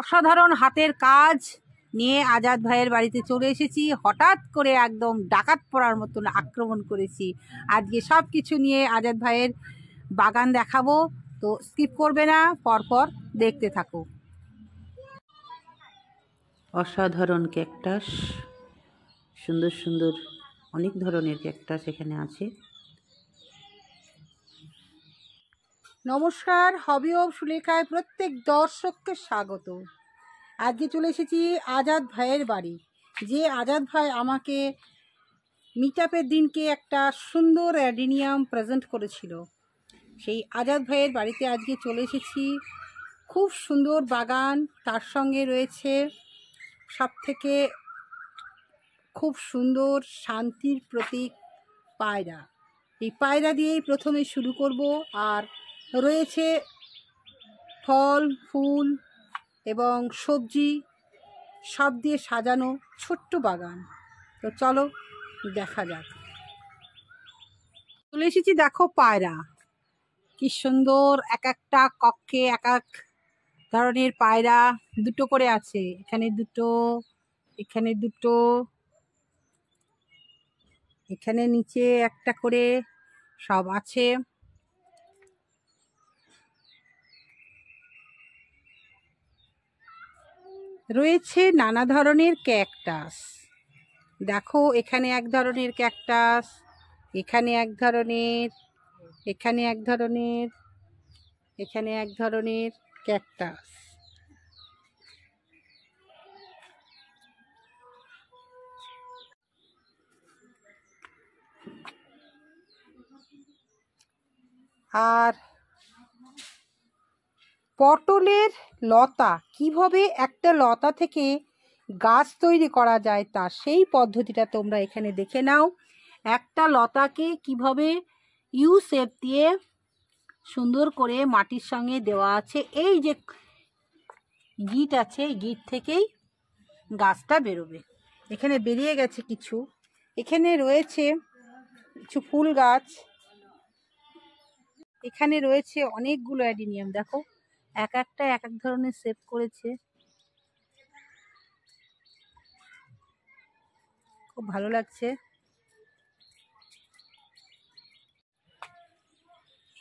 অসাধারণ হাতের কাজ নিয়ে আজাদ ভাইয়ের বাড়িতে চলে এসেছি হঠাৎ করে একদম ডাকাত পড়ার মতন আক্রমণ করেছি আজকে সব কিছু নিয়ে আজাদ ভাইয়ের বাগান দেখাবো তো স্কিপ করবে না পরপর দেখতে থাকো অসাধারণ ক্যাকটাস সুন্দর সুন্দর অনেক ধরনের ক্যাকটাস এখানে আছে নমস্কার হবি ও সুলেখায় প্রত্যেক দর্শককে স্বাগত আজকে চলে এসেছি আজাদ ভাইয়ের বাড়ি যে আজাদ ভাই আমাকে মিট দিনকে একটা সুন্দর অ্যাডিনিয়াম প্রেজেন্ট করেছিল সেই আজাদ ভাইয়ের বাড়িতে আজকে চলে এসেছি খুব সুন্দর বাগান তার সঙ্গে রয়েছে সবথেকে খুব সুন্দর শান্তির প্রতীক পায়রা এই পায়রা দিয়েই প্রথমে শুরু করব আর রয়েছে ফল ফুল এবং সবজি সব দিয়ে সাজানো ছোট্ট বাগান তো চলো দেখা যাক চলে এসেছি দেখো পায়রা কি সুন্দর এক একটা কক্ষে এক এক ধরনের পায়রা দুটো করে আছে এখানে দুটো এখানে দুটো এখানে নিচে একটা করে সব আছে রয়েছে নানা ধরনের ক্যাকটাস দেখো এখানে এক ধরনের ক্যাকটাস এখানে এক ধরনের এখানে এক ধরনের এখানে এক ধরনের ক্যাকটাস আর পটলের লতা কিভাবে একটা লতা থেকে গাছ তৈরি করা যায় তা সেই পদ্ধতিটা তোমরা এখানে দেখে নাও একটা লতাকে কিভাবে ইউ দিয়ে সুন্দর করে মাটির সঙ্গে দেওয়া আছে এই যে গিট আছে গিট থেকেই গাছটা বেরোবে এখানে বেরিয়ে গেছে কিছু এখানে রয়েছে কিছু ফুল গাছ এখানে রয়েছে অনেকগুলো অ্যাডিনিয়াম দেখো এক একটা এক এক ধরনের সেপ করেছে খুব ভালো লাগছে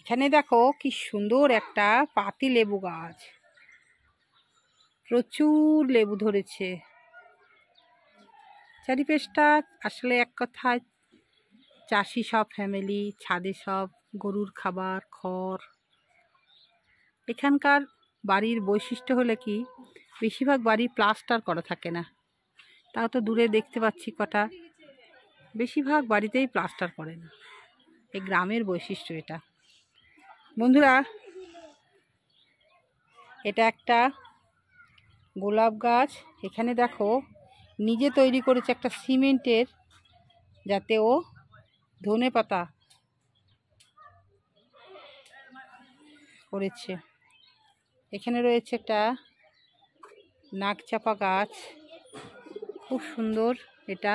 এখানে দেখো কি সুন্দর একটা পাতি লেবু গাছ প্রচুর লেবু ধরেছে চারিপেশটা আসলে এক কথায় চাষি সব ফ্যামিলি ছাদে সব গরুর খাবার খড় এখানকার বাড়ির বৈশিষ্ট্য হলে কি বেশিরভাগ বাড়ি প্লাস্টার করা থাকে না তাও তো দূরে দেখতে পাচ্ছি কটা বেশিরভাগ বাড়িতেই প্লাস্টার করে না এই গ্রামের বৈশিষ্ট্য এটা বন্ধুরা এটা একটা গোলাপ গাছ এখানে দেখো নিজে তৈরি করেছে একটা সিমেন্টের যাতে ও ধনে পাতা করেছে এখানে রয়েছে একটা নাকচাপা গাছ খুব সুন্দর এটা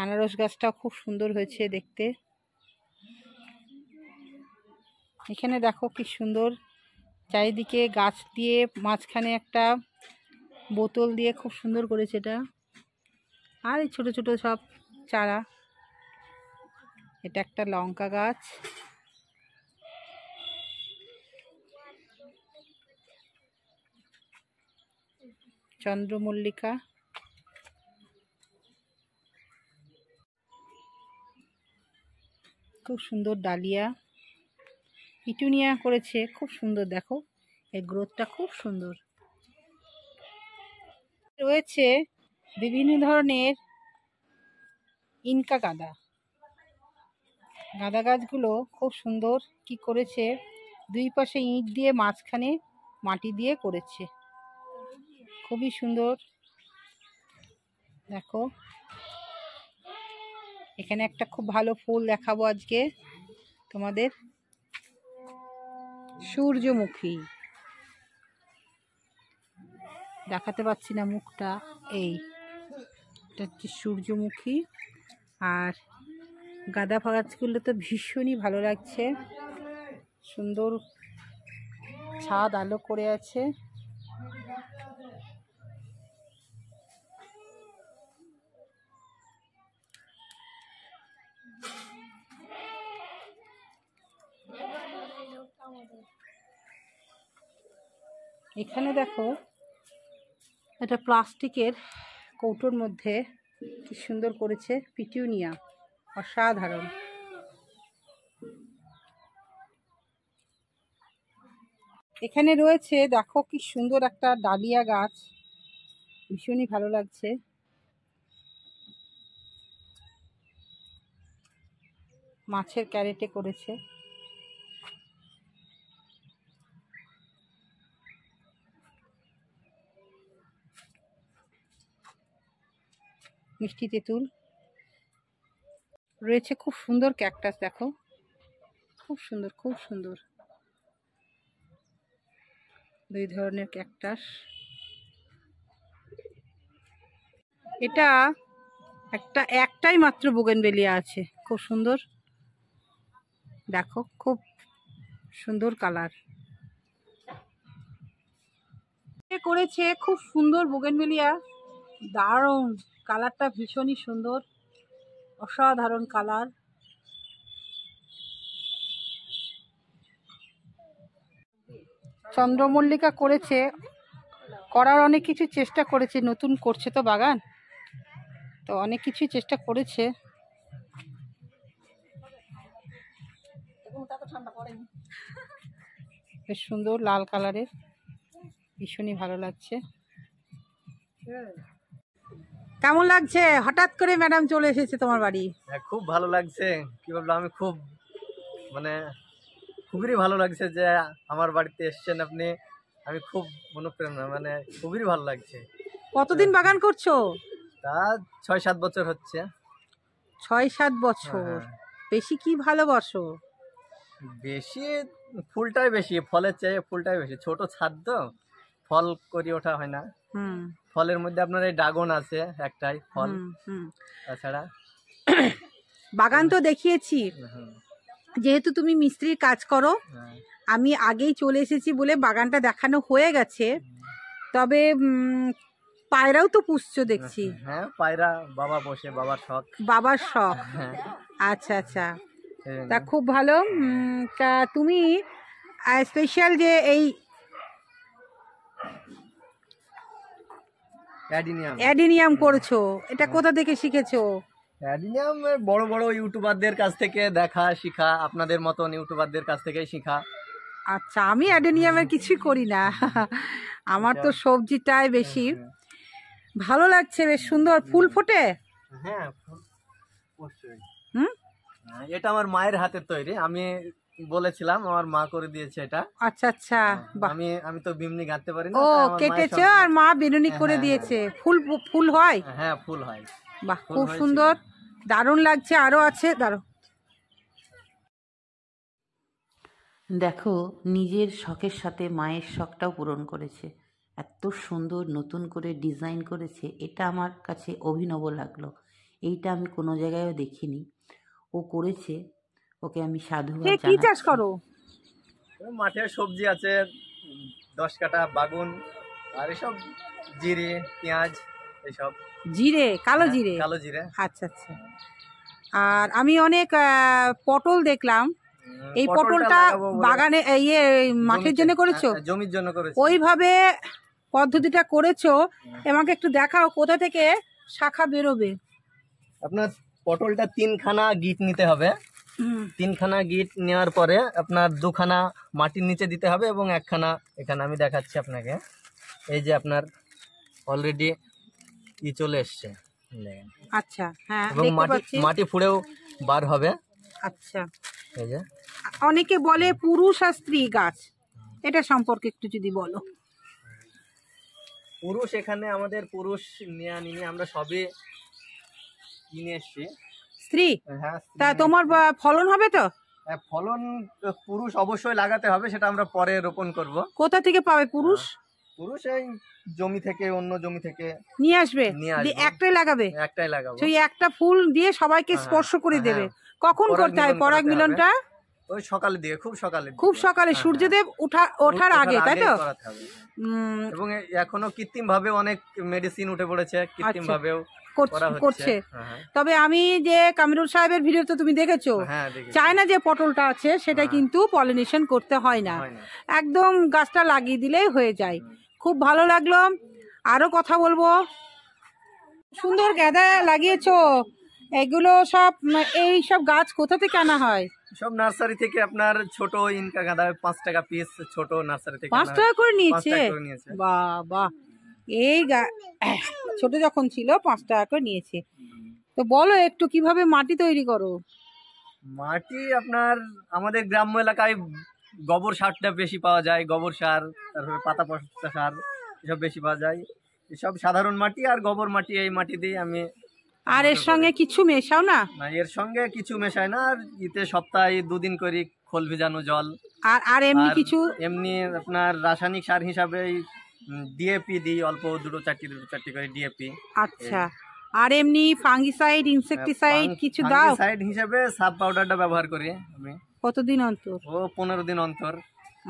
আনারস গাছটা খুব সুন্দর হয়েছে দেখতে এখানে দেখো কি সুন্দর চারিদিকে গাছ দিয়ে মাঝখানে একটা বোতল দিয়ে খুব সুন্দর করেছে এটা আর এই ছোটো ছোটো সব চারা এটা একটা লঙ্কা গাছ চন্দ্রমল্লিকা খুব সুন্দর ডালিয়া পিটুনিয়া করেছে খুব সুন্দর দেখো এই গ্রোথটা খুব সুন্দর রয়েছে বিভিন্ন ধরনের ইনকা গাঁদা গাঁদা গাছগুলো খুব সুন্দর কি করেছে দুই পাশে ইট দিয়ে মাঝখানে মাটি দিয়ে করেছে খুবই সুন্দর দেখো এখানে একটা খুব ভালো ফুল দেখাবো আজকে তোমাদের সূর্যমুখী দেখাতে পাচ্ছি না মুখটা এই এটা হচ্ছে সূর্যমুখী আর গাঁদা ফাগাছগুলো তো ভীষণই ভালো লাগছে সুন্দর ছাদ আলো করে আছে এখানে দেখো এটা প্লাস্টিকের কৌটোর মধ্যে কি সুন্দর করেছে পিটিউনিয়া অসাধারণ এখানে রয়েছে দেখো কি সুন্দর একটা ডালিয়া গাছ ভীষণই ভালো লাগছে মাছের ক্যারেটে করেছে মিষ্টি তেঁতুল রয়েছে খুব সুন্দর ক্যাকটাস দেখো খুব সুন্দর খুব সুন্দর দুই ধরনের ক্যাকটাস এটা একটা একটাই মাত্র বোগেনবেলিয়া আছে খুব সুন্দর দেখো খুব সুন্দর কালার করেছে খুব সুন্দর বোগেনবেলিয়া দারুণ কালারটা ভীষণই সুন্দর অসাধারণ কালার চন্দ্রমল্লিকা করেছে করার অনেক কিছু চেষ্টা করেছে নতুন করছে তো বাগান তো অনেক কিছুই চেষ্টা করেছে বেশ সুন্দর লাল কালারের ভীষণই ভালো লাগছে কেমন লাগছে হঠাৎ করে ম্যাডাম চলে এসেছে তোমার বাড়ি হ্যাঁ খুব ভালো লাগছে কি বলবো আমি খুব মানে খুবই ভালো লাগছে যে আমার বাড়িতে এসছেন আপনি আমি খুব অনুপ্রেরণা মানে খুবই ভালো লাগছে কতদিন হ্যাঁ। বাগান করছো তা ছয় সাত বছর হচ্ছে ছয় সাত বছর হ্যাঁ। বেশি কি ভালোবাসো বেশি ফুলটাই বেশি ফলের চেয়ে ফুলটাই বেশি ছোট ছাদ তো ফল করি ওঠা হয় না ফলের মধ্যে আপনার এই ড্রাগন আছে একটাই ফল তাছাড়া বাগান তো দেখিয়েছি যেহেতু তুমি মিস্ত্রির কাজ করো হ্যাঁ। আমি আগেই চলে এসেছি বলে বাগানটা দেখানো হয়ে গেছে তবে পায়রাও তো পুষছো দেখছি হ্যাঁ পায়রা বাবা বসে বাবার শখ বাবার শখ হ্যাঁ। আচ্ছা আচ্ছা তা খুব ভালো তা তুমি স্পেশাল যে এই অ্যাডিনিয়াম অ্যাডিনিয়াম করছো এটা হ্যাঁ। কোথা থেকে শিখেছো অ্যাডিনিয়াম বড় বড় ইউটিউবারদের কাছ থেকে দেখা শিখা আপনাদের মতন ইউটিউবারদের কাছ থেকে শিখা আচ্ছা আমি অ্যাডেনিয়ামের কিছুই করি না আমার তো আচ্ছা। সবজিটাই বেশি হ্যাঁ, হ্যাঁ। ভালো লাগছে বেশ সুন্দর ফুল ফোটে হ্যাঁ হুম এটা আমার মায়ের হাতের তৈরি আমি বলেছিলাম আমার মা করে দিয়েছে এটা আচ্ছা আচ্ছা হ্যাঁ, আমি আমি তো বিমনি গাঁতে পারি না ও কেটেছে আর মা বিনুনি হ্যাঁ, করে হ্যাঁ, দিয়েছে ফুল ফুল হয় হ্যাঁ ফুল হয় বাহ খুব সুন্দর দারুণ লাগছে আরো আছে দারুণ দেখো নিজের শখের সাথে মায়ের শখটাও পূরণ করেছে এত সুন্দর নতুন করে ডিজাইন করেছে এটা আমার কাছে অভিনব লাগলো এইটা আমি কোনো জায়গায়ও দেখিনি ও করেছে ওকে আমি সাধু কি চাষ করো মাঠে সবজি আছে দশ কাটা বাগুন আর এসব জিরে পেঁয়াজ এসব জিরে কালো হ্যাঁ, জিরে কালো জিরে আচ্ছা আচ্ছা আর আমি অনেক পটল দেখলাম এই পটলটা বাগানে ইয়ে মাঠের জন্য করেছো হ্যাঁ, জমির জন্য করেছো ওইভাবে পদ্ধতিটা করেছো আমাকে একটু দেখাও কোথা থেকে শাখা বেরোবে আপনার পটলটা তিনখানা গিট নিতে হবে তিনখানা গিট নেওয়ার পরে আপনার দুখানা মাটির নিচে দিতে হবে এবং একখানা এখানে আমি দেখাচ্ছি আপনাকে এই যে আপনার অলরেডি ই চলে এসছে আচ্ছা হ্যাঁ এবং মাটি মাটি ফুড়েও বার হবে আচ্ছা এই যে অনেকে বলে পুরুষ আর স্ত্রী গাছ এটা সম্পর্কে একটু যদি বলো পুরুষ এখানে আমাদের পুরুষ নেয়া নিয়ে আমরা সবে কিনে এসছি হ্যাঁ, হ্যাঁ, স্ত্রী তা তোমার ফলন হবে তো হ্যাঁ, ফলন পুরুষ অবশ্যই লাগাতে হবে সেটা আমরা পরে রোপণ করব কোথা থেকে পাবে পুরুষ পুরুষ এই জমি থেকে অন্য জমি থেকে নিয়ে আসবে একটাই লাগাবে একটাই লাগাবে সেই একটা ফুল দিয়ে সবাইকে স্পর্শ করে দেবে কখন করতে হয় পরাগ মিলনটা ওই সকালের দিকে খুব সকালে খুব হ্যাঁ, সকালে সূর্যদেব হ্যাঁ। উঠা ওঠার আগে তাই তো এবং এখনো কৃত্রিম ভাবে অনেক মেডিসিন উঠে পড়েছে আচ্ছা। কৃত্রিম ভাবেও করছে হ্যাঁ, তবে আমি যে কামিরুল সাহেবের ভিডিও তো তুমি দেখেছো না যে পটলটা আছে সেটা কিন্তু পলিনেশন করতে হয় না একদম গাছটা লাগিয়ে দিলেই হয়ে যায় খুব ভালো লাগলো আরও কথা বলবো সুন্দর গাঁদা লাগিয়েছো এগুলো সব এই সব গাছ কোথা থেকে আনা হয় সব নার্সারি থেকে আপনার ছোট ইনকা গাঁদা পাঁচ টাকা পিস ছোট নার্সারি থেকে পাঁচ টাকা করে নিয়েছে বাহ এই ছোট যখন ছিল পাঁচ টাকা করে নিয়েছে তো বলো একটু কিভাবে মাটি তৈরি করো মাটি আপনার আমাদের গ্রাম্য এলাকায় গোবর সারটা বেশি পাওয়া যায় গোবর সার তারপরে পাতা পচা সার এসব বেশি পাওয়া যায় এসব সাধারণ মাটি আর গোবর মাটি এই মাটি দিয়ে আমি আর এর সঙ্গে কিছু মেশাও না এর সঙ্গে কিছু মেশায় না আর ইতে সপ্তাহে দুদিন করি খোল ভিজানো জল আর আর এমনি কিছু এমনি আপনার রাসায়নিক সার হিসাবে ডিএপি দিই অল্প দুটো চারটি দুটো চারটি করে ডিএপি আচ্ছা আর এমনি ফাঙ্গিসাইড হ্যাঁ, ইনসেক্টিসাইড কিছু দাও সাইড হিসাবে সাব পাউডারটা ব্যবহার করি আমি কতদিন অন্তর ও পনেরো দিন অন্তর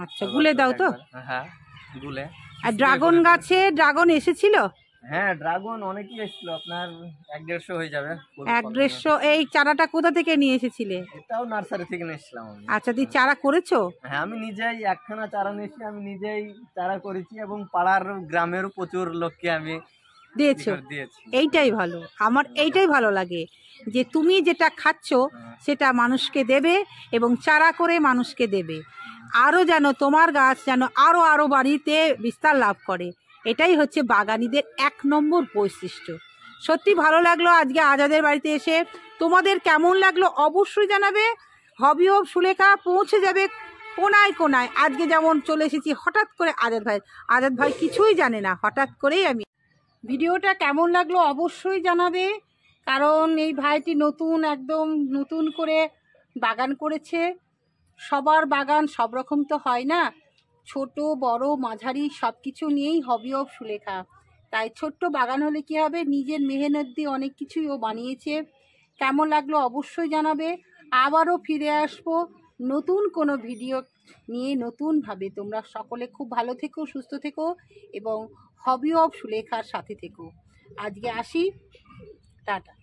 আচ্ছা গুলে দাও তো হ্যাঁ গুলে আর ড্রাগন গাছে ড্রাগন এসেছিল হ্যাঁ ড্রাগন অনেকই আপনার এক দেড়শো হয়ে যাবে এক দেড়শো এই চারাটা কোথা থেকে নিয়ে এসেছিলে এটাও নার্সারি থেকে নিয়ে এসেছিলাম আচ্ছা তুই চারা করেছো হ্যাঁ আমি নিজেই একখানা চারা নিয়েছি আমি নিজেই চারা করেছি এবং পাড়ার গ্রামেরও প্রচুর লোককে আমি এইটাই ভালো আমার এইটাই ভালো লাগে যে তুমি যেটা খাচ্ছ হ্যাঁ। সেটা মানুষকে দেবে এবং চারা করে মানুষকে দেবে আরও যেন তোমার গাছ যেন আরও আরও বাড়িতে বিস্তার লাভ করে এটাই হচ্ছে বাগানিদের এক নম্বর বৈশিষ্ট্য সত্যি ভালো লাগলো আজকে আজাদের বাড়িতে এসে তোমাদের কেমন লাগলো অবশ্যই জানাবে হবি হব সুলেখা পৌঁছে যাবে কোনায় কোনায় আজকে যেমন চলে এসেছি হঠাৎ করে আজাদ ভাই আজাদ ভাই কিছুই জানে না হঠাৎ করেই আমি ভিডিওটা কেমন লাগলো অবশ্যই জানাবে কারণ এই ভাইটি নতুন একদম নতুন করে বাগান করেছে সবার বাগান সব রকম তো হয় না ছোট বড় মাঝারি সব কিছু নিয়েই হবি অফ সুলেখা তাই ছোট্ট বাগান হলে কি হবে নিজের মেহনত দিয়ে অনেক কিছুই ও বানিয়েছে কেমন লাগলো অবশ্যই জানাবে আবারও ফিরে আসবো নতুন কোনো ভিডিও নিয়ে নতুনভাবে তোমরা সকলে খুব ভালো থেকো সুস্থ থেকো এবং হবি অফ সুলেখার সাথে থেকো আজকে আসি টাটা